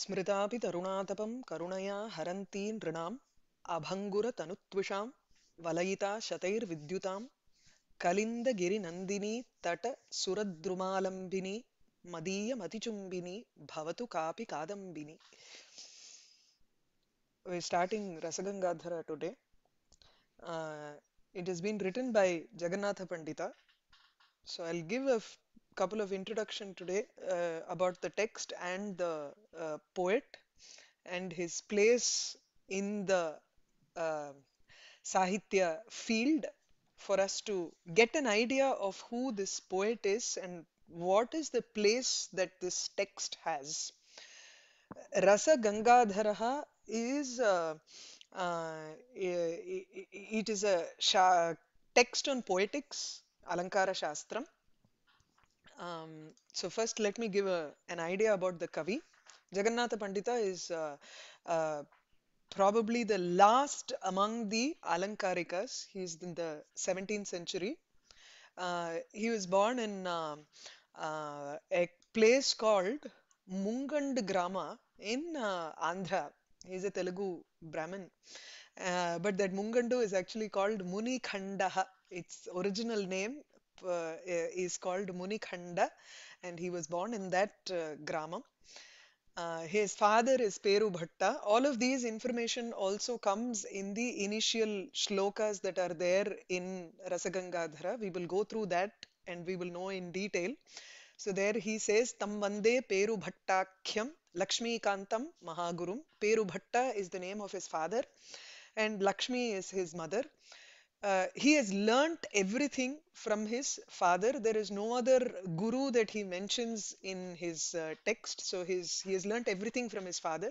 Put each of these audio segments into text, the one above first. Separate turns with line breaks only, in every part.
स्मृतापि तरुणातपं करुणया हरन्ती नृणाम् अभङ्गुरतनुत्विषां वलयिता शतैर्विद्युतां कलिन्दगिरिनन्दिनी तटसुरद्रुमालम्बिनी మదీయమతిచుంబిని భవతు కాపి కాదంబిని starting Rasagangadhara today it is been written by Jagannatha Pandita so I'll give a couple of introduction today uh, about the text and the uh, poet and his place in the uh, Sahitya field for us to get an idea of who this poet is and what is the place that this text has. Rasa Gangadharaha is uh, uh, it is a text on poetics, Alankara Shastram um, so first, let me give a, an idea about the Kavi. Jagannatha Pandita is uh, uh, probably the last among the Alankarikas. He's in the 17th century. Uh, he was born in um, uh, a place called Mungand Grama in uh, Andhra. He's a Telugu Brahmin. Uh, but that Mungandu is actually called Muni Its original name uh, is called Munikhanda and he was born in that uh, gramam. Uh, his father is Peru Bhatta. All of these information also comes in the initial shlokas that are there in Rasagangadhara. We will go through that and we will know in detail. So there he says, Tamvande Vande Peru Bhattakhyam Lakshmi Kantam Mahagurum. Peru Bhatta is the name of his father and Lakshmi is his mother. Uh, he has learnt everything from his father. There is no other guru that he mentions in his uh, text. So his, he has learnt everything from his father.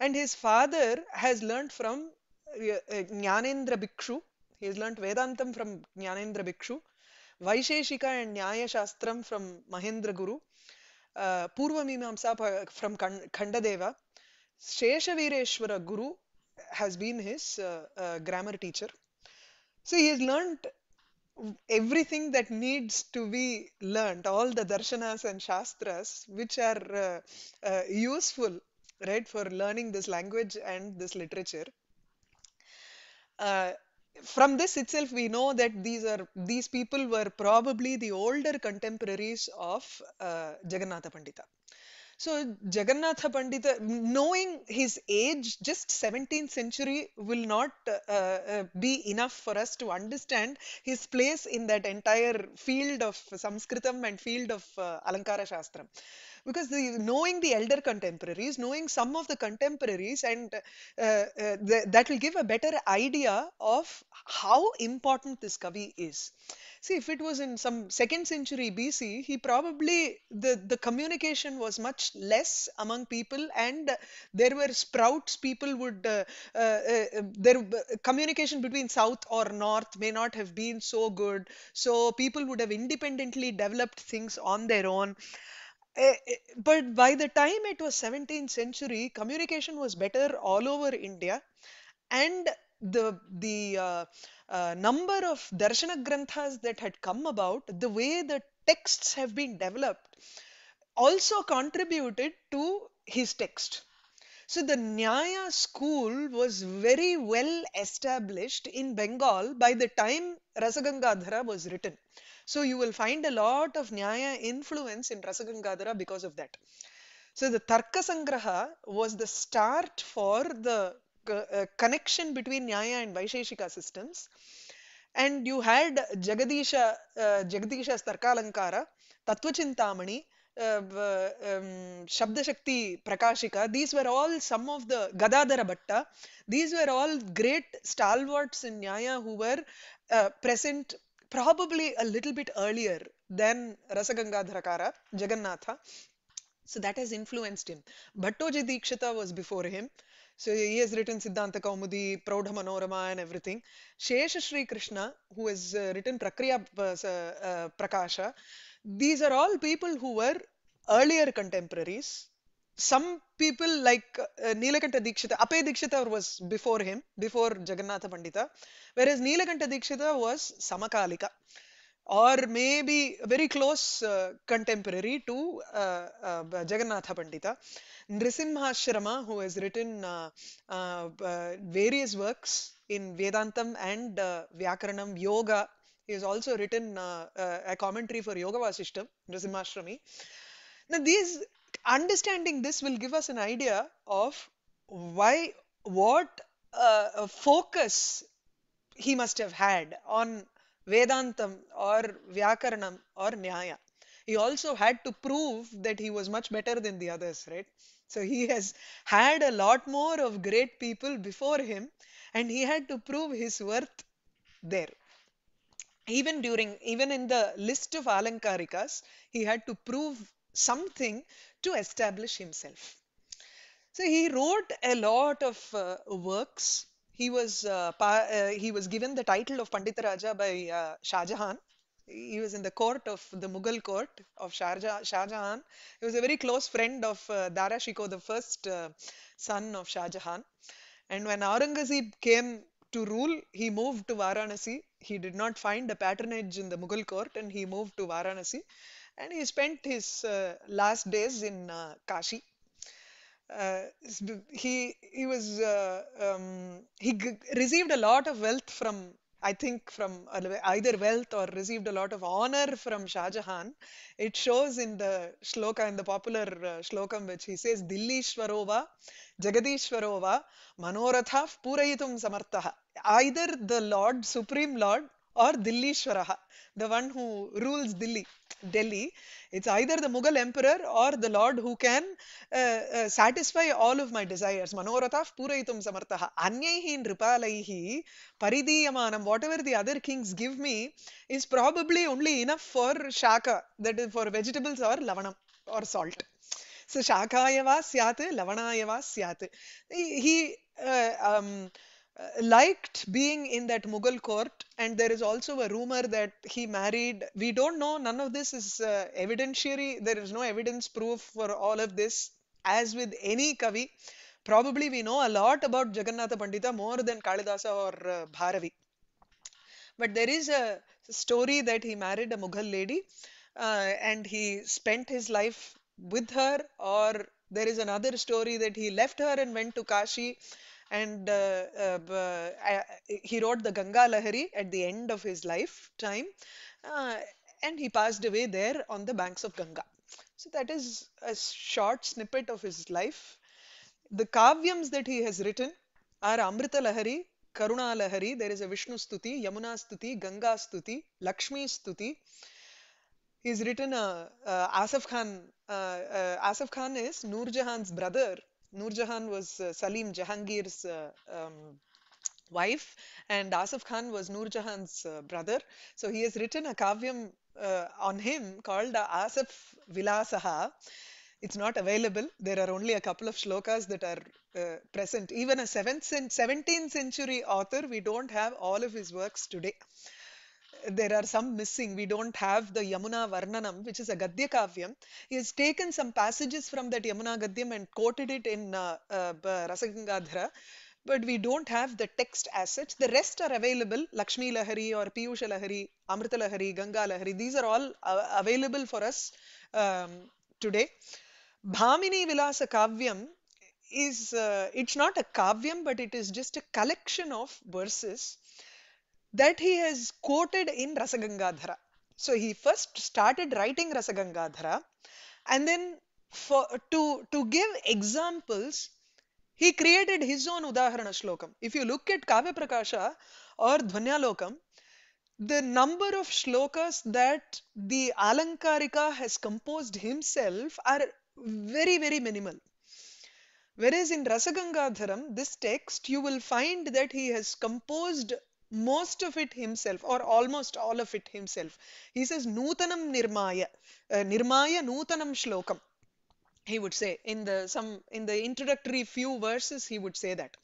And his father has learnt from uh, uh Jnanendra Bhikshu. He has learnt Vedantam from Jnanendra Bhikshu, Vaisheshika and Nyaya Shastram from Mahendra Guru, uh, Purva Mimamsa from Khandadeva, Sheshavireshwara Guru has been his uh, grammar teacher. So he has learned everything that needs to be learned, all the darshanas and shastras which are uh, uh, useful, right, for learning this language and this literature. Uh, from this itself, we know that these are these people were probably the older contemporaries of uh, Jagannatha Pandita. So Jagannatha Pandita, knowing his age, just 17th century will not uh, uh, be enough for us to understand his place in that entire field of Sanskritam and field of uh, Alankara Shastram because the, knowing the elder contemporaries, knowing some of the contemporaries, and uh, uh, that will give a better idea of how important this Kavi is. See, if it was in some second century BC, he probably the, the communication was much less among people, and there were sprouts. People would uh, uh, uh their communication between south or north may not have been so good, so people would have independently developed things on their own. Eh, eh, but by the time it was 17th century, communication was better all over India, and the the uh, uh, number of darshanagranthas granthas that had come about, the way the texts have been developed, also contributed to his text. So the Nyaya school was very well established in Bengal by the time Rasagangadhara was written. So you will find a lot of Nyaya influence in Rasagangadhara because of that. So the Tarka Sangraha was the start for the uh, uh, connection between Nyaya and Vaisheshika systems. And you had Jagadisha, uh, Jagadisha's Tarkalankara, Tattva Chintamani, um, Shabdashakti Prakashika, these were all some of the Gadadhara Bhatta, these were all great stalwarts in Nyaya who were uh, present probably a little bit earlier than Rasagangadharakara, Jagannatha. So that has influenced him. Bhattoji Dikshita was before him. So he has written Siddhanta Kaumudi, Prodha Manorama and everything. Shesha Sri Krishna, who has uh, written Prakriya uh, Prakasha, these are all people who were earlier contemporaries. Some people like uh, Dikshita, Ape Dikshita was before him, before Jagannatha Pandita, whereas Nilakantha Dikshita was Samakalika or maybe very close uh, contemporary to uh, uh, Jagannatha Pandita. Nrisimhashrama, who has written uh, uh, uh, various works in Vedantam and Vyakaranam, Yoga, he has also written uh, uh, a commentary for Yoga Vasishtam, Nrsimhashrami. Now, these understanding this will give us an idea of why what uh, focus he must have had on Vedantam or Vyakaranam or Nyaya. He also had to prove that he was much better than the others, right? So he has had a lot more of great people before him and he had to prove his worth there even during even in the list of alankarikas he had to prove something to establish himself so he wrote a lot of uh, works he was uh, uh, he was given the title of pandit raja by uh, shah jahan he was in the court of the mughal court of shah, jahan he was a very close friend of uh, dara shikoh the first uh, son of shah jahan and when aurangzeb came to rule, he moved to Varanasi. He did not find a patronage in the Mughal court and he moved to Varanasi. And he spent his uh, last days in uh, Kashi. Uh, he he was uh, um, he g- received a lot of wealth from I think from either wealth or received a lot of honor from Shah Jahan. It shows in the shloka, in the popular uh, shlokam, which he says, "Dilli Dillishwarova, Jagadishwarova, Manoratha Purayitum Samartha. Either the Lord, Supreme Lord, or Dillishwaraha, the one who rules Delhi. Delhi. It's either the Mughal emperor or the Lord who can uh, uh, satisfy all of my desires. Manorataf puraitum samartaha. Anyaihi in Ripalaihi, Paridiyamanam, whatever the other kings give me, is probably only enough for shaka, that is for vegetables or lavanam or salt. So shaka yava syate, lavana yava syate. He, uh, um, Uh, liked being in that Mughal court, and there is also a rumor that he married. We don't know, none of this is uh, evidentiary, there is no evidence proof for all of this. As with any Kavi, probably we know a lot about Jagannatha Pandita more than Kalidasa or uh, Bharavi. But there is a story that he married a Mughal lady uh, and he spent his life with her, or there is another story that he left her and went to Kashi and uh, uh, he wrote the Ganga Lahari at the end of his lifetime uh, and he passed away there on the banks of Ganga. So that is a short snippet of his life. The kavyams that he has written are Amrita Lahari, Karuna Lahari, there is a Vishnu Stuti, Yamuna Stuti, Ganga Stuti, Lakshmi Stuti. He's written a, a Asaf Khan. Uh, uh, Asaf Khan is Nur Jahan's brother Nur Jahan was uh, Salim Jahangir's uh, um, wife, and Asif Khan was Nur Jahan's uh, brother. So he has written a kavyam uh, on him called Asif Vilasaha. It's not available. There are only a couple of shlokas that are uh, present. Even a 7th, 17th century author, we don't have all of his works today there are some missing. We don't have the Yamuna Varnanam, which is a Gadya Kavyam. He has taken some passages from that Yamuna Gadyam and quoted it in uh, uh, Rasagangadhara, but we don't have the text as such. The rest are available. Lakshmi Lahari or Piyusha Lahari, Amrita Lahari, Ganga Lahari, these are all uh, available for us um, today. Bhamini Vilasa Kavyam is, uh, it's not a Kavyam, but it is just a collection of verses that he has quoted in Rasagangadhara. So he first started writing Rasagangadhara and then for, to, to give examples, he created his own Udaharana Shlokam. If you look at Kavya Prakasha or Dhvanyalokam, the number of shlokas that the Alankarika has composed himself are very, very minimal. Whereas in Rasagangadharam, this text, you will find that he has composed most of it himself or almost all of it himself. He says Nutanam Nirmaya, uh, Nirmaya Nutanam Shlokam. He would say in the some in the introductory few verses he would say that.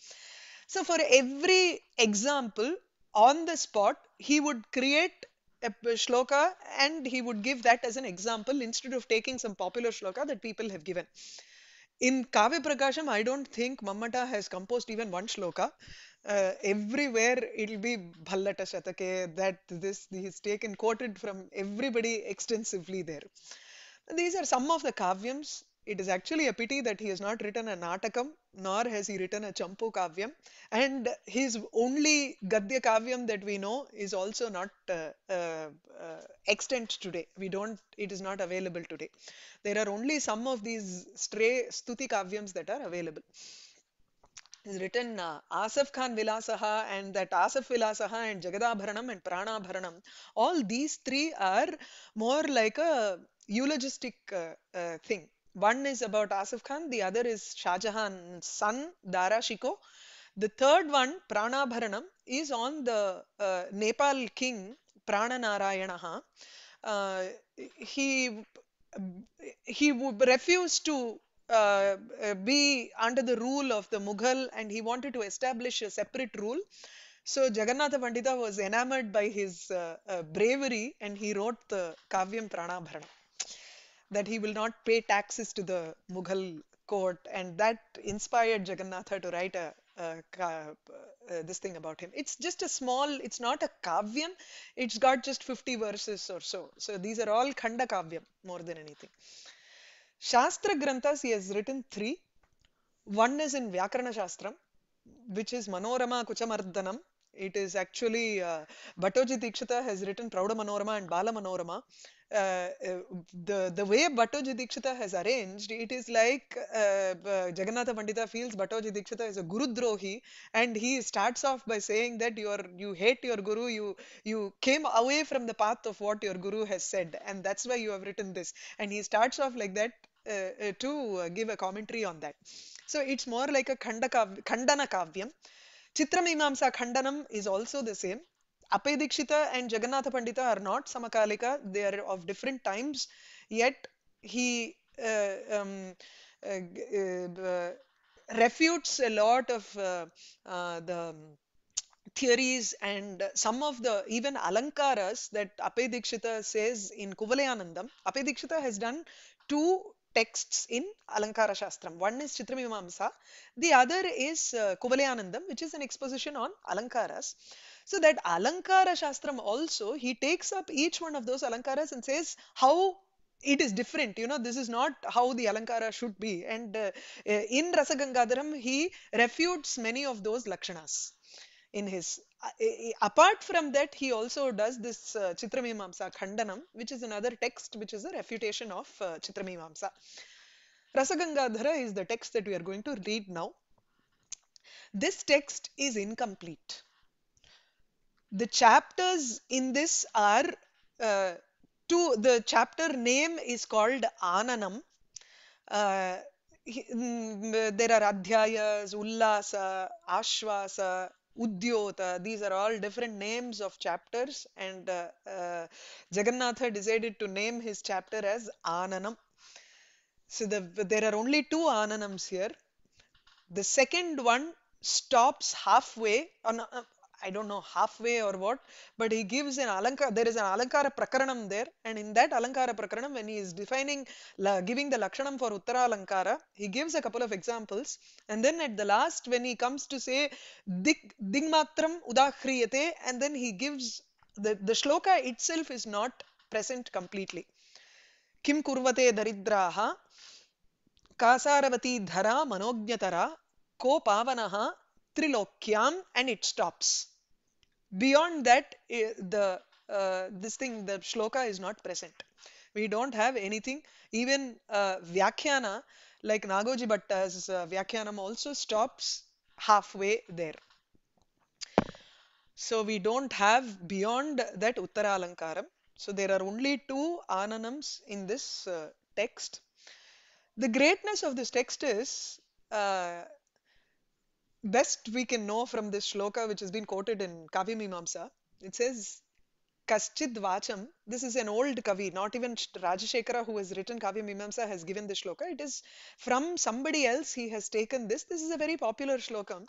So for every example on the spot he would create a shloka and he would give that as an example instead of taking some popular shloka that people have given. In Kavya Prakasham, I don't think Mamata has composed even one shloka uh, everywhere it'll be Bhallata Shatake, that, this, he's taken, quoted from everybody extensively there. These are some of the kavyams. It is actually a pity that he has not written a Natakam, nor has he written a Champu Kavyam. And his only Gadya Kavyam that we know is also not uh, uh, uh, extant today. We don't, it is not available today. There are only some of these stray Stuti Kavyams that are available is written uh, Asaf Khan Vilasaha and that Asaf Vilasaha and Jagadabharanam and Pranabharanam. All these three are more like a eulogistic uh, uh, thing. One is about Asaf Khan, the other is Shah Jahan's son Darashiko. The third one, Pranabharanam, is on the uh, Nepal king Prananarayanaha. Uh, he he refused to uh, uh, be under the rule of the Mughal and he wanted to establish a separate rule. So Jagannatha Pandita was enamored by his uh, uh, bravery and he wrote the Kavyam Pranabharana that he will not pay taxes to the Mughal court and that inspired Jagannatha to write a, a, a uh, this thing about him. It's just a small, it's not a Kavyam, it's got just 50 verses or so. So these are all Khanda Kavyam more than anything. Shastra Granthas, he has written three. One is in Vyakarana Shastram, which is Manorama Kuchamardhanam. It is actually uh, Bhattoji Dikshita has written Prauda Manorama and Bala Manorama. Uh, uh the the way Bhattoji Dikshita has arranged, it is like uh, uh, Jagannatha Pandita feels Bhattoji Dikshita is a guru drohi, and he starts off by saying that you are you hate your guru, you you came away from the path of what your guru has said, and that's why you have written this. And he starts off like that uh, uh, to give a commentary on that. So it's more like a Khandana Kavyam. Chitramimamsa Khandanam is also the same. Apedikshita and Jagannatha Pandita are not Samakalika, they are of different times, yet he uh, um, uh, uh, uh refutes a lot of the theories and some of the even alankaras that Apedikshita says in Kuvalayanandam. Apedikshita has done two texts in Alankara Shastram. One is Chitramimamsa, the other is uh, Kuvalanandam, which is an exposition on Alankaras. So that Alankara Shastram also, he takes up each one of those Alankaras and says how it is different you know this is not how the alankara should be and uh, in rasagangadharam he refutes many of those lakshanas in his apart from that, he also does this uh, Chitramimamsa Khandanam, which is another text which is a refutation of uh, Chitramimamsa. Rasagangadhara is the text that we are going to read now. This text is incomplete. The chapters in this are uh, two, the chapter name is called Ananam. Uh, mm, there are adhyayas, ullasa, ashvasa, Udyota. Uh, these are all different names of chapters, and uh, uh, Jagannatha decided to name his chapter as Ananam. So the, there are only two Ananams here. The second one stops halfway, or I don't know halfway or what, but he gives an alankara. There is an alankara prakaranam there, and in that alankara prakaranam, when he is defining giving the lakshanam for uttara alankara, he gives a couple of examples, and then at the last, when he comes to say dik udakriyate, udakhriyate, and then he gives the the shloka itself is not present completely. Kim kurvate daridraha. कासारवती धरा मनोज्ञतरा को पावनः त्रिलोक्याम and it stops. Beyond that, eh, the uh, this thing, the shloka is not present. We don't have anything. Even uh, like Nagoji Bhatta's uh, Vyakhyanam also stops halfway there. So we don't have beyond that Uttaralankaram. So there are only two Ananams in this uh, text. The greatness of this text is uh, best we can know from this shloka, which has been quoted in Kavi Mimamsa, it says, Kaschid Vacham, this is an old Kavi, not even Rajashekara who has written Kavi Mimamsa has given this shloka. It is from somebody else he has taken this. This is a very popular shloka.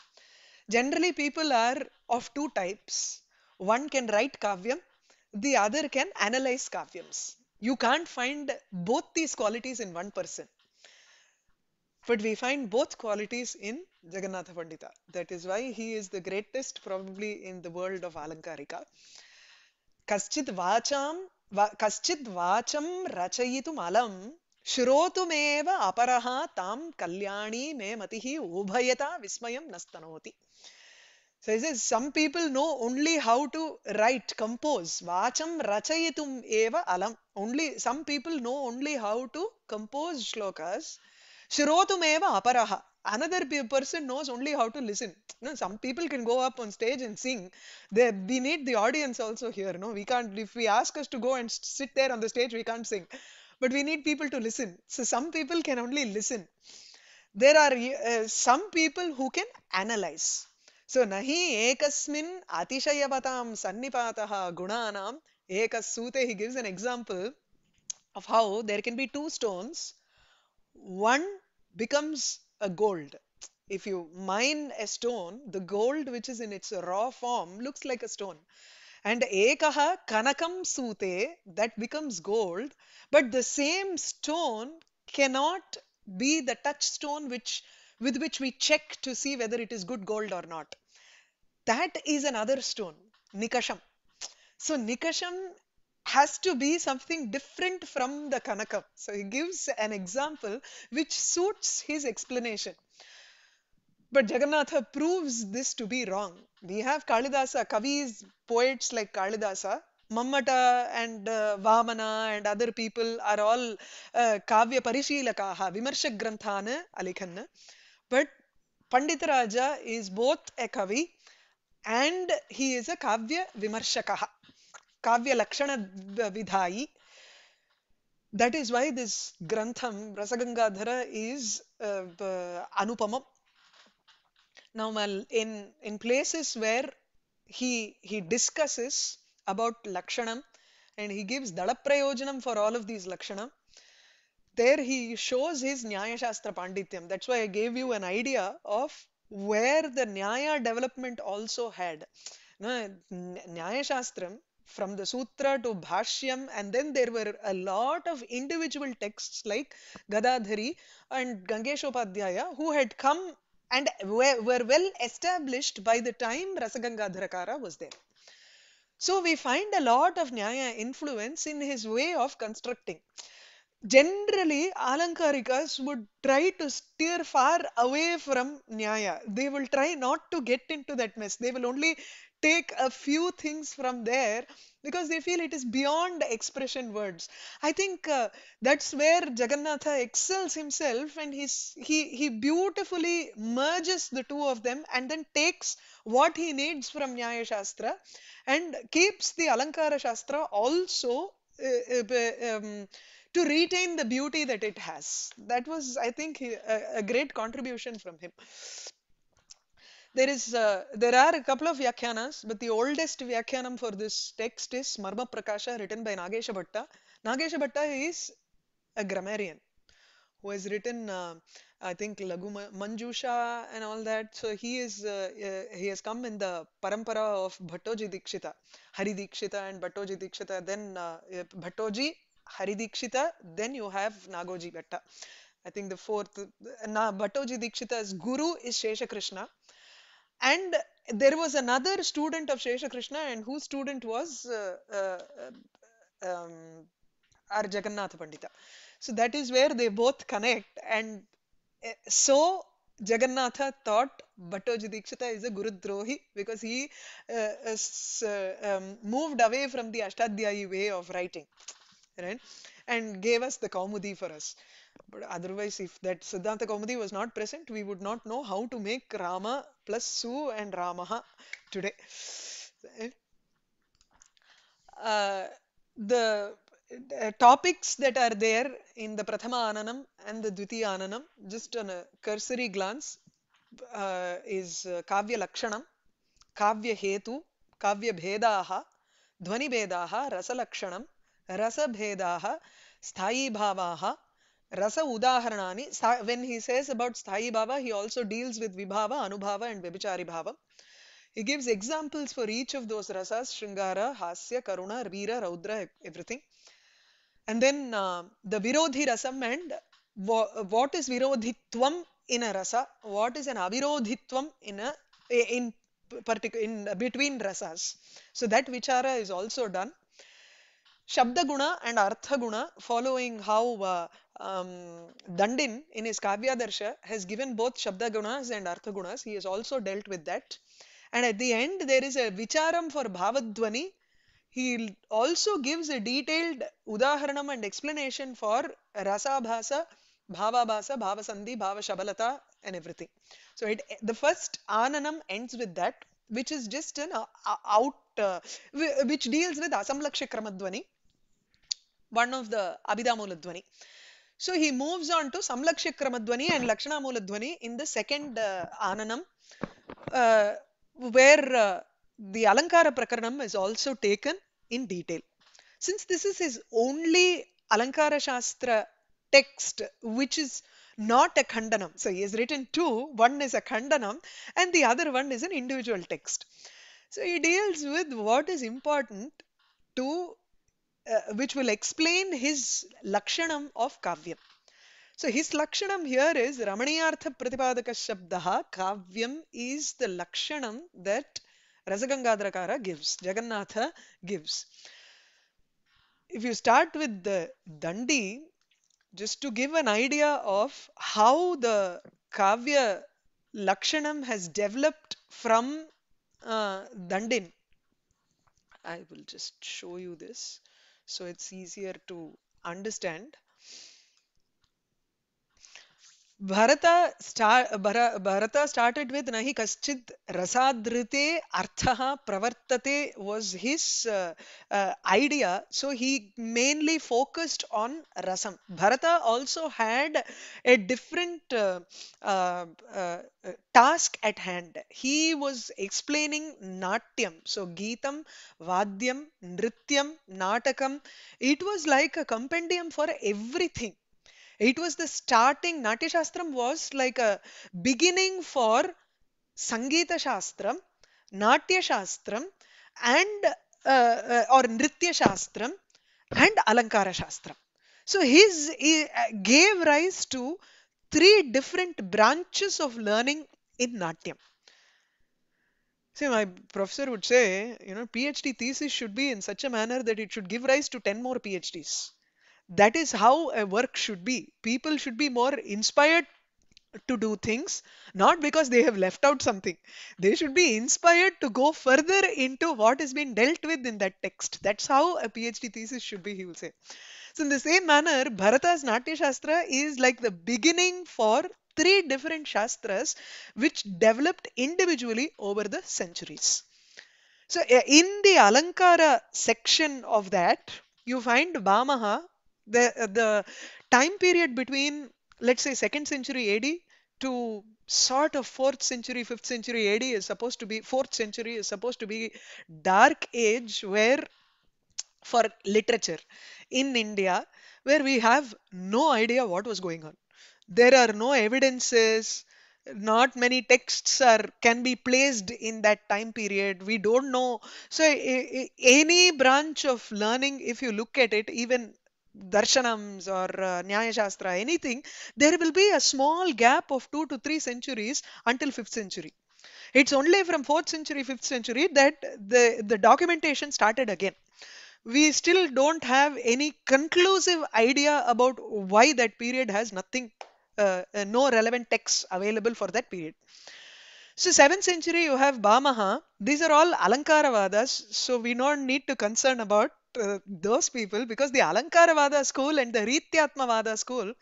Generally, people are of two types. One can write kavyam, the other can analyze kavyams. You can't find both these qualities in one person. But we find both qualities in Jagannatha Pandita. That is why he is the greatest probably in the world of Alankarika. Kaschid vacham, va, kaschid vacham rachayitum alam श्रोतुमेव aparaha tam Kalyani me matihi ubhayata vismayam न So he says, some people know only how to write, compose. Vacham rachayitum eva alam. Only some people know only how to compose shlokas, Shirotumeva aparaha. Another person knows only how to listen. No, some people can go up on stage and sing. They, we need the audience also here. No, we can't. If we ask us to go and sit there on the stage, we can't sing. But we need people to listen. So some people can only listen. There are uh, some people who can analyze. So nahi ekasmin atishayavatam sannipataha gunanam ekas sute. He gives an example of how there can be two stones one becomes a gold. If you mine a stone, the gold which is in its raw form looks like a stone. And ekaha kanakam sute, that becomes gold. But the same stone cannot be the touchstone which with which we check to see whether it is good gold or not. That is another stone, nikasham. So nikasham has to be something different from the Kanakam. So he gives an example which suits his explanation. But Jagannatha proves this to be wrong. We have Kalidasa, Kavis, poets like Kalidasa. Mammata and uh, Vamana and other people are all uh, Kavya Parishilakaha, Vimarsha Granthana, Alikhanna. But Pandit Raja is both a Kavi and he is a Kavya Vimarshakaha. काव्य लक्षण विधायी that is why this ग्रंथम Rasagangadhara is अनुपम now in in places where he he discusses about लक्षण and he gives the प्रयोजन for all of these लक्षण there he shows his न्यायशास्त्र पांडित्यम that why I gave you an idea of where the न्याय development also had न्यायशास्त्रम from the Sutra to Bhashyam, and then there were a lot of individual texts like Gadadhari and Gangeshopadhyaya who had come and were, well established by the time Rasagangadharakara was there. So we find a lot of Nyaya influence in his way of constructing. Generally, Alankarikas would try to steer far away from Nyaya. They will try not to get into that mess. They will only take a few things from there because they feel it is beyond expression words i think uh, that's where jagannatha excels himself and he's, he he beautifully merges the two of them and then takes what he needs from nyaya shastra and keeps the alankara shastra also uh, uh, um, to retain the beauty that it has that was i think a, a great contribution from him there is uh, there are a couple of vyakhyanas, but the oldest vyakyanam for this text is Marma Prakasha, written by Nagesha Bhatta. Nagesha Bhatta is a grammarian who has written, uh, I think, Lagu Manjusha and all that. So he is uh, uh, he has come in the parampara of Bhattoji Dikshita, Hari Dikshita, and Bhattoji Dikshita. Then uh, Bhattoji, Hari Dikshita, then you have Nagoji Bhatta. I think the fourth, uh, Bhattoji Dikshita's guru is Shesha Krishna and there was another student of Shesha Krishna, and whose student was uh, uh, um, Jagannath Pandita. So that is where they both connect. And eh, so Jagannatha thought Bhattoji Dikshita is a guru drohi because he uh, uh, um, moved away from the Ashtadhyayi way of writing right? And gave us the Kaumudi for us. But otherwise, if that Siddhanta Kaumudi was not present, we would not know how to make Rama plus Su and Ramaha today. Uh, the uh, topics that are there in the Prathama Ananam and the Duti Ananam, just on a cursory glance, uh, is uh, Kavya Lakshanam, Kavya Hetu, Kavya Bhedaha, Dhvani Bhedaha, Rasa Lakshanam, रसभेदाः स्थायीभावाः rasa udaharanani when he says about sthayi bhava he also deals with vibhava anubhava and vibhichari bhava he gives examples for each of those rasas shringara hasya karuna veera raudra everything and then uh, the virodhi rasam and what is virodhitvam in a rasa what is an avirodhitvam in a in particular in between rasas so that vichara is also done Shabdaguna and Arthaguna. following how uh, um, Dandin in his Kavya Darsha has given both Shabdagunas and Arthagunas, He has also dealt with that. And at the end, there is a Vicharam for Bhavadvani. He also gives a detailed Udaharanam and explanation for Rasa Bhasa, Bhava Bhasa, Bhavasandhi, Bhavashabalata, and everything. So it the first Ananam ends with that, which is just an uh, out, uh, which deals with Asam Kramadvani one of the Abhidhamula So he moves on to Samlakshya Kramadwani and Lakshanamula Dwani in the second uh, Ananam, uh, where uh, the Alankara Prakaranam is also taken in detail. Since this is his only Alankara Shastra text, which is not a Khandanam, so he has written two, one is a Khandanam and the other one is an individual text. So he deals with what is important to uh, which will explain his lakshanam of kavyam. So his lakshanam here is Ramaniyartha Pratipadaka Shabdaha. Kavyam is the lakshanam that Rasagangadharakara gives, Jagannatha gives. If you start with the dandi, just to give an idea of how the kavya lakshanam has developed from uh, dandin, I will just show you this so it's easier to understand Bharata star भर Bharata started न ही कश्चित् रसादृते अर्थ प्रवर्तते was his idea so he mainly focused on रसम Bharata also had a different task at hand he was explaining नाट्यम so गीत वाद्यम नृत्यम नाटक it was like a compendium for everything It was the starting, Natya Shastram was like a beginning for Sangeeta Shastram, Natya Shastram, and uh, uh, or Nritya Shastram and Alankara Shastram. So his he uh, gave rise to three different branches of learning in Natyam. See, my professor would say, you know, PhD thesis should be in such a manner that it should give rise to 10 more PhDs. That is how a work should be. People should be more inspired to do things not because they have left out something they should be inspired to go further into what has been dealt with in that text that's how a phd thesis should be he will say so in the same manner bharata's natya shastra is like the beginning for three different shastras which developed individually over the centuries so eh, in the alankara section of that you find bhamaha the, the time period between, let's say, 2nd century AD to sort of 4th century, 5th century AD is supposed to be, 4th century is supposed to be dark age where for literature in India, where we have no idea what was going on. There are no evidences, not many texts are can be placed in that time period we don't know so any branch of learning if you look at it even darshanams or uh, Nyaya Shastra, anything, there will be a small gap of two to three centuries until fifth century. It's only from fourth century, fifth century that the, the documentation started again. We still don't have any conclusive idea about why that period has nothing, uh, uh, no relevant texts available for that period. So 7th century you have Bhamaha. These are all Alankara Vadas. So we don't need to concern about uh, those people because the Alankaravada school and the Rityatmavada school,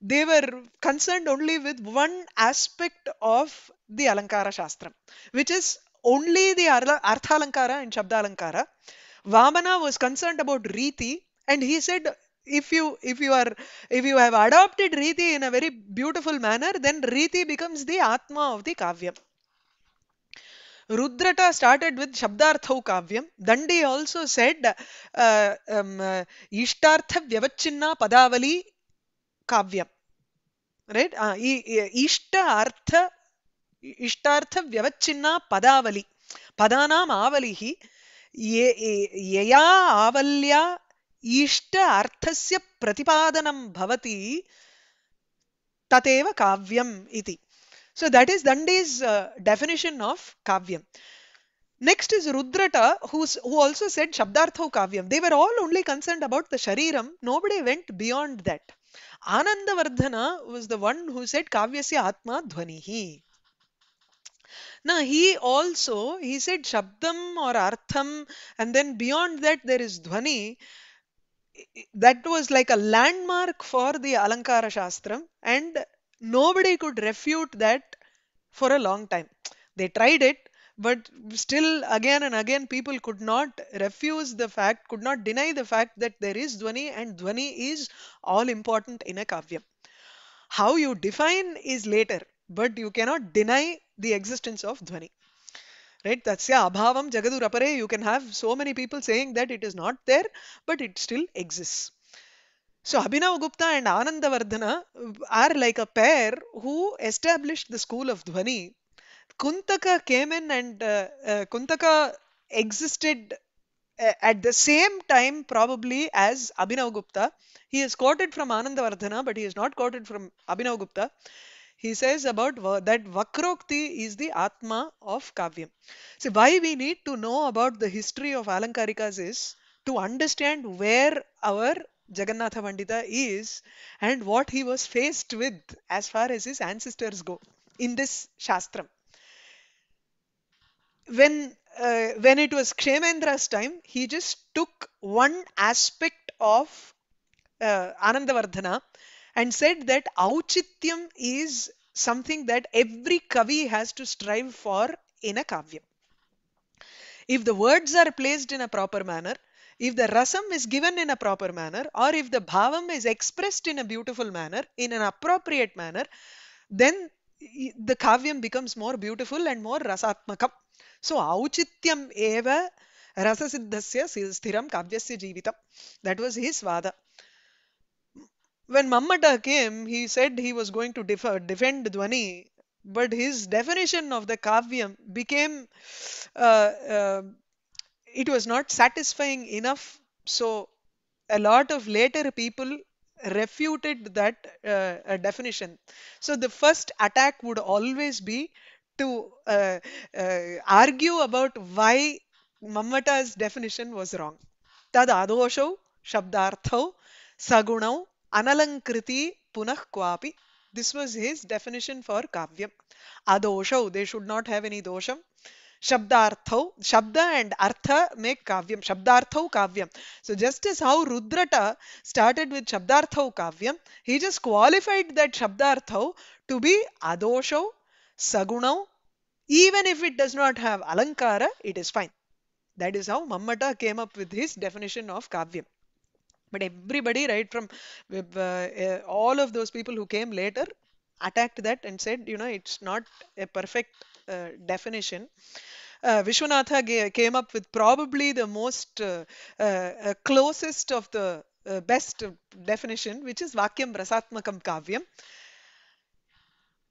they were concerned only with one aspect of the Alankara Shastra, which is only the Artha Alankara and Shabdalankara. Alankara. Vamana was concerned about Riti and he said if you if you are if you have adopted riti in a very beautiful manner then riti becomes the atma of the kavyam Rudrata started with Shabdarthau Kavyam. Dandi also said uh, um, uh, Ishtartha Vyavachinna Padavali Kavyam. Right? Uh, Ishta Artha Ishtartha Vyavachinna Padavali. Padanam Avalihi. यया आवल्या ईष्ट अर्थस्य प्रतिपादनं भवति तदेव काव्यम् इति So that is Dandi's uh, definition of Kavyam. Next is Rudrata, who's, who also said Shabdartha Kavyam. They were all only concerned about the Shariram. Nobody went beyond that. Anandavardhana was the one who said Kavyasya Atma Dhvanihi. Now he also, he said Shabdam or Artham and then beyond that there is Dhvani. That was like a landmark for the Alankara Shastram and nobody could refute that for a long time. They tried it, but still again and again people could not refuse the fact, could not deny the fact that there is dhwani and dhwani is all important in a kavya. How you define is later, but you cannot deny the existence of dhwani. Right, that's yeah, abhavam jagadurapare. You can have so many people saying that it is not there, but it still exists. So Abhinav Gupta and Anandavardhana are like a pair who established the school of Dhvani. Kuntaka came in and uh, uh, Kuntaka existed uh, at the same time probably as Abhinav Gupta. He is quoted from Anandavardhana but he is not quoted from Abhinav Gupta. He says about that Vakrokti is the Atma of Kavyam. So why we need to know about the history of Alankarikas is to understand where our Jagannatha Pandita is and what he was faced with as far as his ancestors go in this Shastram. When, uh, when it was Kshemendra's time, he just took one aspect of uh, Anandavardhana and said that Auchityam is something that every Kavi has to strive for in a Kavya. If the words are placed in a proper manner, if the rasam is given in a proper manner or if the bhavam is expressed in a beautiful manner, in an appropriate manner, then the kavyam becomes more beautiful and more rasatmakam. So, auchityam eva rasasiddhasya sthiram kavyasya jivitam. That was his vada. When Mammata came, he said he was going to defer, defend Dwani, but his definition of the kavyam became uh, uh, it was not satisfying enough. So a lot of later people refuted that uh, definition. So the first attack would always be to uh, uh, argue about why Mamata's definition was wrong. Tad adoshau shabdarthau sagunau analankriti punah kwapi. This was his definition for kavyam. Adoshau, they should not have any dosham. Shabdarthau, Shabda and Artha make Kavyam. Shabdarthau Kavyam. So just as how Rudrata started with Shabdarthau Kavyam, he just qualified that Shabdarthau to be Adosho, Sagunau. Even if it does not have Alankara, it is fine. That is how Mamata came up with his definition of Kavyam. But everybody, right from uh, uh, all of those people who came later, attacked that and said, you know, it's not a perfect uh, definition. Uh, Vishwanatha came up with probably the most uh, uh, closest of the best definition, which is Vakyam Rasatmakam Kavyam.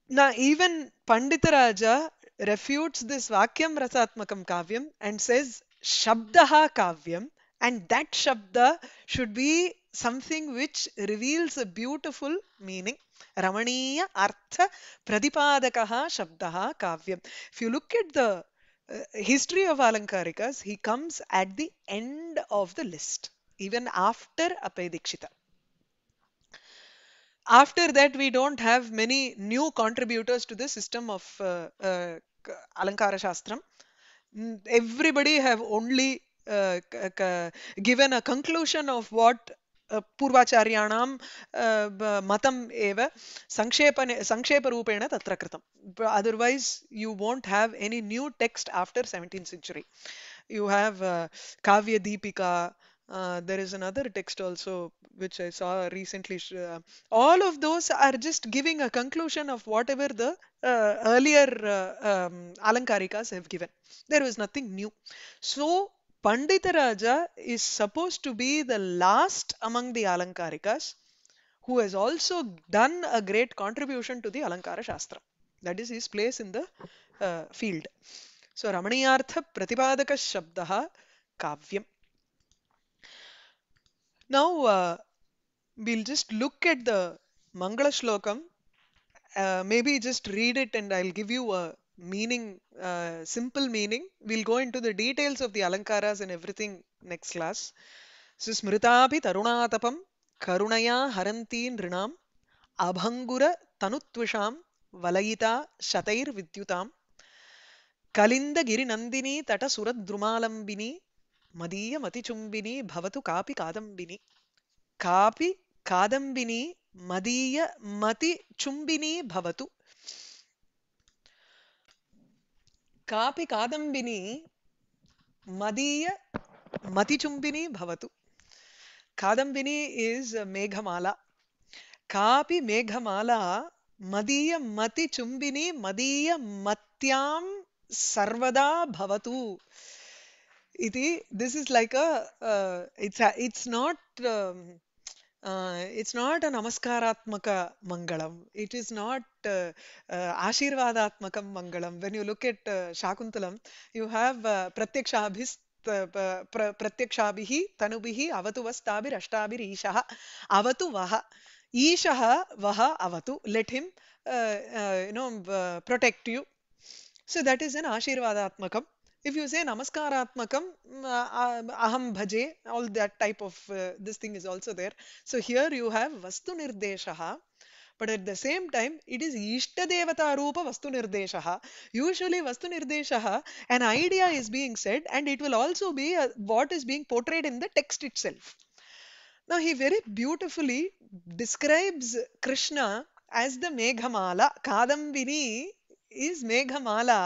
Now, even Panditaraja refutes this Vakyam Rasatmakam Kavyam and says Shabdaha Kavyam, and that Shabda should be something which reveals a beautiful meaning. Ramaniya Artha Pradipatakaha Shabdaha Kavyam. If you look at the uh, history of Alankarikas, he comes at the end of the list, even after Apedikshita. After that, we don't have many new contributors to the system of uh, uh Alankara Shastram. Mm, everybody have only uh, given a conclusion of what पूर्वाचार्याणां मतम् एव संक्षेपने संक्षेपरूपेण तत्र कृतम् otherwise you won't have any new text after seventeen century you have Kavyadipika Uh, there is another text also which I saw recently. Uh, all of those are just giving a conclusion of whatever the uh, earlier uh, um, Alankarikas have given. There was nothing new. So Panditaraja is supposed to be the last among the Alankarikas who has also done a great contribution to the Alankara Shastra. That is his place in the uh, field. So Ramaniyartha Pratipadaka Shabdaha Kavyam. Now uh, we'll just look at the Mangala Shlokam. Uh, maybe just read it and I'll give you a meaning, uh, simple meaning. We'll go into the details of the Alankaras and everything next class. So, Smritabhi tapam Karunaya Harantin Rinam Abhangura Tanutvisham Valayita Shatair Vidyutam Kalinda Girinandini Tata Surat Drumalambini Madhya Matichumbini Bhavatu Kapi Kadambini Kapi Kadambini Madhya Mati Chumbini Bhavatu कापि कादम्बिनी मदीय मतिचुम्बिनी भवतु Kadambini is Meghmala कापि मेघमाला मदीय मतिचुम्बिनी मदीय मत्यां सर्वदा भवतु इति this is like a it's it's not it's not a नमस्कारात्मक मङ्गलम् it is not uh, uh, Ashirvadatmakam Mangalam, when you look at Shakuntalam, uh, you have uh, Pratyakshabhis ಪ್ರತ್ಯಕ್ಷಾಭಿ ತನುಭಿ ಅವತು ವಸ್ತಾಭಿರಷ್ಟಾಭಿರೀಶಃ ಅವತು ವಹ ಈಶಃ ವಹ ಅವತು let him you know protect you so that is an ಆಶೀರ್ವಾದಾತ್ಮಕಂ if you say namaskaratmakam aham bhaje all that type of uh, this thing is also there so here you have vastu nirdeshaha but at the same time it is ishtadevata rupa vastu nirdeshaha usually vastu nirdeshaha an idea is being said and it will also be what is being portrayed in the text itself now he very beautifully describes krishna as the meghamala kadambini is meghamala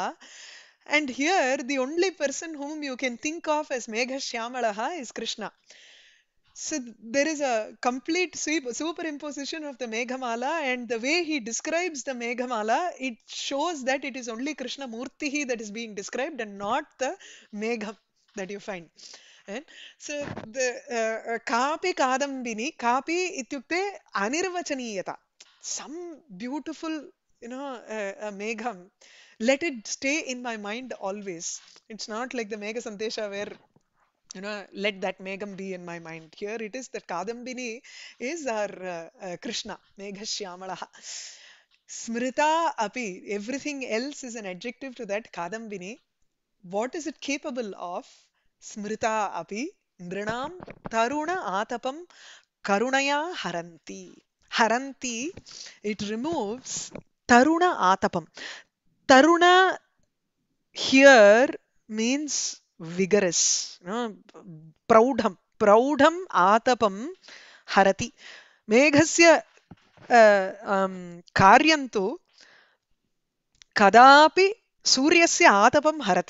and here the only person whom you can think of as megha shyamalaha is krishna so there is a complete superimposition of the Meghamala, and the way he describes the Meghamala, it shows that it is only Krishna Murtihi that is being described and not the Megham that you find. And eh? so the uh, uh, Kapi Kadambini, Kapi ityukte anirvachaniyata. Some beautiful, you know, uh, uh, Megham let it stay in my mind always. It's not like the Mega Santesha where you know, let that Megam be in my mind. Here it is that Kadambini is our uh, uh, Krishna, Megha Smrita api, everything else is an adjective to that Kadambini. What is it capable of? Smrita api, nrinam taruna atapam karunaya haranti. Haranti, it removes taruna atapam. Taruna here means vigorous you proudham proudham atapam harati मेघस्य कार्यं uh, um, kadapi, कदापि सूर्यस्य आतपं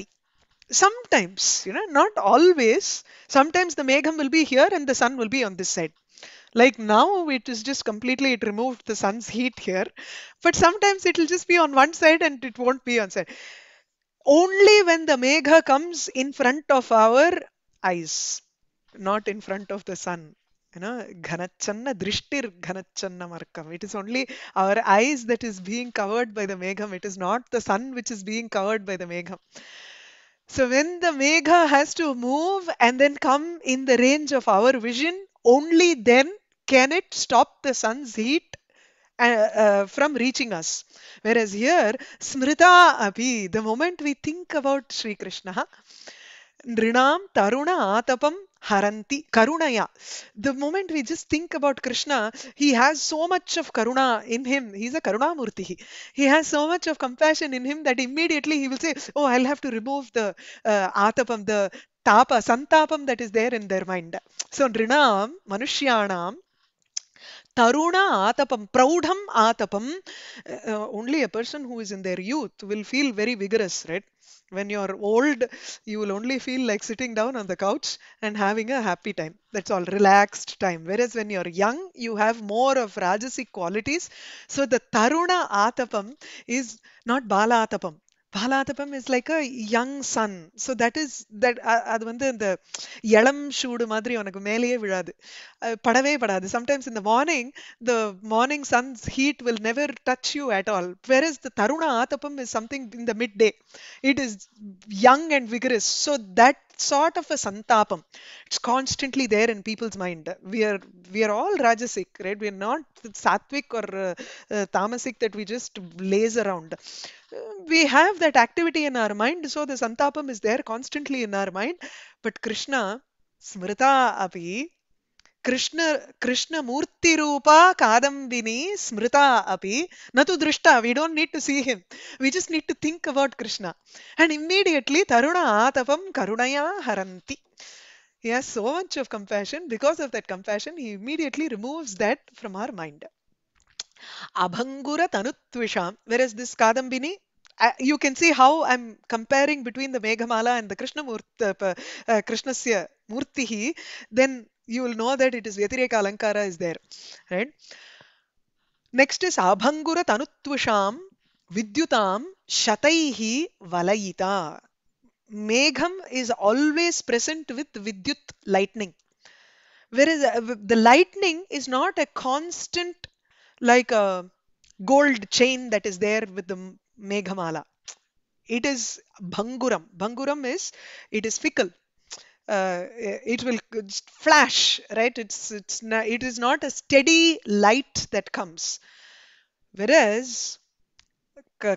sometimes you know not always sometimes the megham will be here and the sun will be on this side like now it is just completely it removed the sun's heat here but sometimes it will just be on one side and it won't be on side only when the megha comes in front of our eyes, not in front of the sun. You know, ghanachanna drishtir ghanachanna markam. It is only our eyes that is being covered by the megham. It is not the sun which is being covered by the megham. So when the megha has to move and then come in the range of our vision, only then can it stop the sun's heat uh, uh, from reaching us. Whereas here, Smrita Abhi, the moment we think about Sri Krishna, Nrinam Taruna Atapam Haranti Karunaya. The moment we just think about Krishna, he has so much of Karuna in him. He's a karuna murti. He has so much of compassion in him that immediately he will say, Oh, I'll have to remove the uh, Atapam, the tapa, santapam that is there in their mind. So, Nrinam Manushyanam taruna atapam, proudham atapam. Uh, uh, only a person who is in their youth will feel very vigorous, right? When you're old, you will only feel like sitting down on the couch and having a happy time. That's all, relaxed time. Whereas when you're young, you have more of rajasic qualities. So the taruna atapam is not bala atapam. பாலாதபம் is like a young sun so that is that அது வந்து அந்த இளம் shrewd மாதிரி உனக்கு மேலேயே விழாது படவே படாது சம்டைம்ஸ் இந்த morning the morning sun's heat will never touch you at all where is the தருண ஆத்தப்பம் is something in the mid day it is young and vigorous so that sort of a santapam. It's constantly there in people's mind. We are we are all rajasic, right? We are not sattvic or uh, uh, tamasic that we just laze around we have that activity in our mind, so the santapam is there constantly in our mind. But Krishna, smrita api, Krishna, Krishna Murti Rupa Kadambini Smrita api, Natu Drishta. We don't need to see him. We just need to think about Krishna. And immediately, Taruna Atapam Karunaya Haranti. He has so much of compassion. Because of that compassion, he immediately removes that from our mind. Abhangura tanutvisham, Whereas this Kadambini, I, uh, you can see how I'm comparing between the Meghamala and the Krishna uh, uh, Krishnasya Murtihi, then you will know that it is Vyatireka Alankara is there. Right? Next is Abhangura Tanutvisham Vidyutam Shataihi Valayita. Megham is always present with Vidyut lightning. Whereas uh, the lightning is not a constant like a gold chain that is there with the meghamala it is bhanguram bhanguram is it is fickle uh, it will flash right it's it's it is not a steady light that comes whereas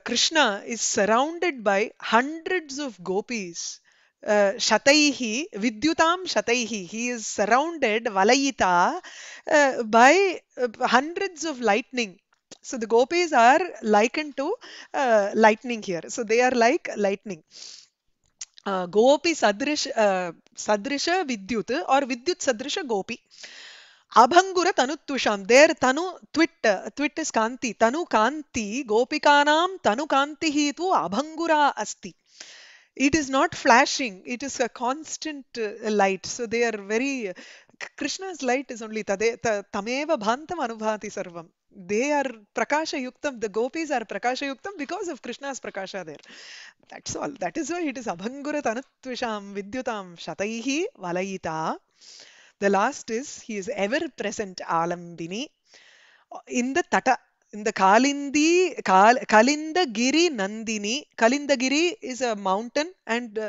krishna is surrounded by hundreds of gopis शतैः विद्युतां शतैः हि is surrounded वलयिता by hundreds of lightning so the gopis are like in to lightning so they are like lightning गोपी सदृश सदृश विद्युत् और् विद्युत् सदृश गोपी अभङ्गुर तनुत्तुषां देर् तनु त्विट् त्विट् इस् कान्ति तनु कान्ति गोपिकानां तनुकान्तिः तु अभङ्गुरा अस्ति it is not flashing it is a constant uh, light so they are very krishna's light is only tade tameva bhantam anubhati sarvam they are prakasha yuktam the gopis are prakasha yuktam because of krishna's prakasha there that's all that is why it is abhangura tanattvisham vidyutam shataihi valayita the last is he is ever present alambini in the tata இந்த Kalindi, Kal, Kalindagiri Nandini. Kalindagiri is a mountain, and uh,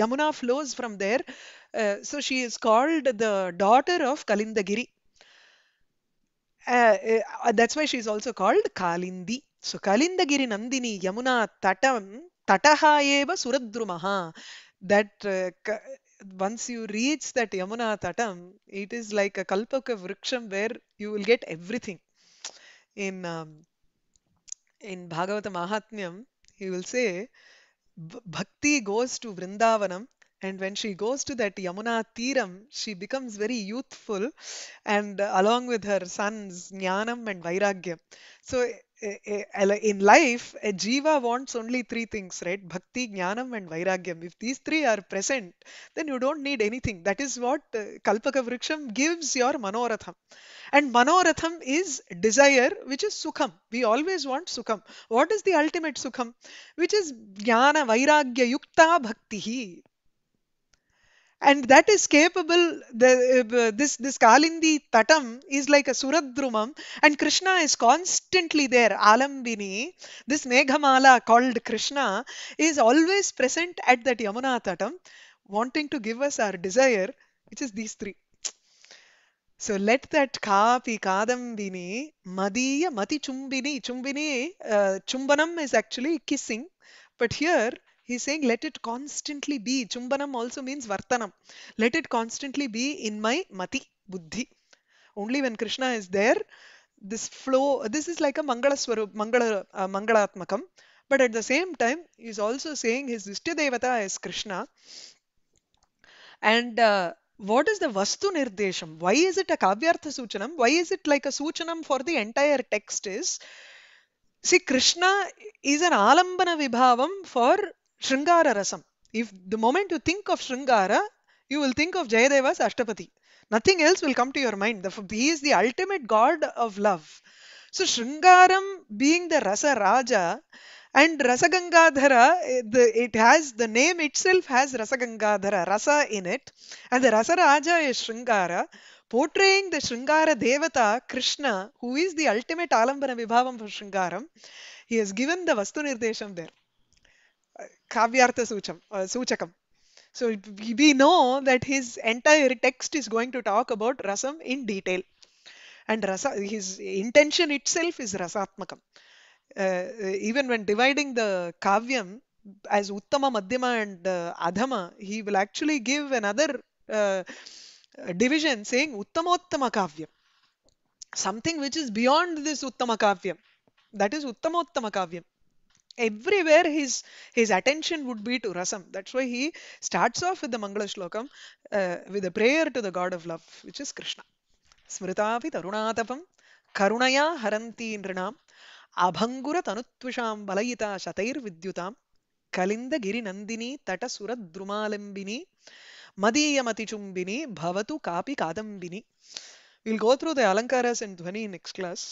Yamuna flows from there. Uh, so she is called the daughter of Kalindagiri. Uh, uh, that's why she is also called Kalindi. So Kalindagiri Nandini Yamuna Tatam Tataha Eva Suradrumaha. That once you reach that Yamuna Tatam, it is like a Kalpaka Vriksham where you will get everything in um, in Bhagavata Mahatmyam, he will say, Bhakti goes to Vrindavanam, and when she goes to that Yamuna Tiram, she becomes very youthful, and uh, along with her sons, Jnanam and Vairagya. So Eh, eh, in life, a eh, jiva wants only three things, right? Bhakti, jnanam, and vairagyam. If these three are present, then you don't need anything. That is what uh, Kalpaka Vriksham gives your manoratham. And manoratham is desire, which is sukham. We always want sukham. What is the ultimate sukham? Which is jnana, vairagya, yukta, bhakti and that is capable the, uh, uh, this this kalindi tatam is like a suradrumam and krishna is constantly there alambini this meghamala called krishna is always present at that yamuna tatam wanting to give us our desire which is these three so let that kapi kadambini madiya mati chumbini chumbini uh, chumbanam is actually kissing but here He's saying, let it constantly be. Chumbanam also means vartanam. Let it constantly be in my mati, buddhi. Only when Krishna is there, this flow, this is like a Mangala Swarup, Mangala, uh, Mangalatmakam. But at the same time, he's also saying his Ishtadevata is Krishna. And uh, what is the Vastu Nirdesham? Why is it a Kavyartha Suchanam? Why is it like a Suchanam for the entire text is? See, Krishna is an Alambana Vibhavam for Shringara Rasam. If the moment you think of Shringara, you will think of Jayadeva's Ashtapati. Nothing else will come to your mind. He is the ultimate god of love. So Shringaram being the Rasa Raja and Rasa Gangadhara, eh, it has the name itself has Rasa Gangadhara, Rasa in it, and the Rasa Raja is Shringara, portraying the Shringara Devata Krishna, who is the ultimate Alambana bhavam for Shringaram. He has given the Vastu Nirdesham there kavyartha sucham, uh, So we know that his entire text is going to talk about rasam in detail. And rasa, his intention itself is rasatmakam. Uh, even when dividing the kavyam as Uttama, madhya, and uh, Adhama, he will actually give another uh, division saying Uttamottama kavyam. Something which is beyond this Uttama kavyam. That is Uttamottama kavyam everywhere his his attention would be to rasam that's why he starts off with the mangala shlokam uh, with a prayer to the god of love which is krishna smritavi tarunatapam karunaya haranti indranam abhangura tanutvisham balayita shatair vidyutam kalinda giri nandini tata suradrumalambini மதீயமதிச்சும்பினி பவது காபி காதம்பினி will go through the alankaras and dhvani next class.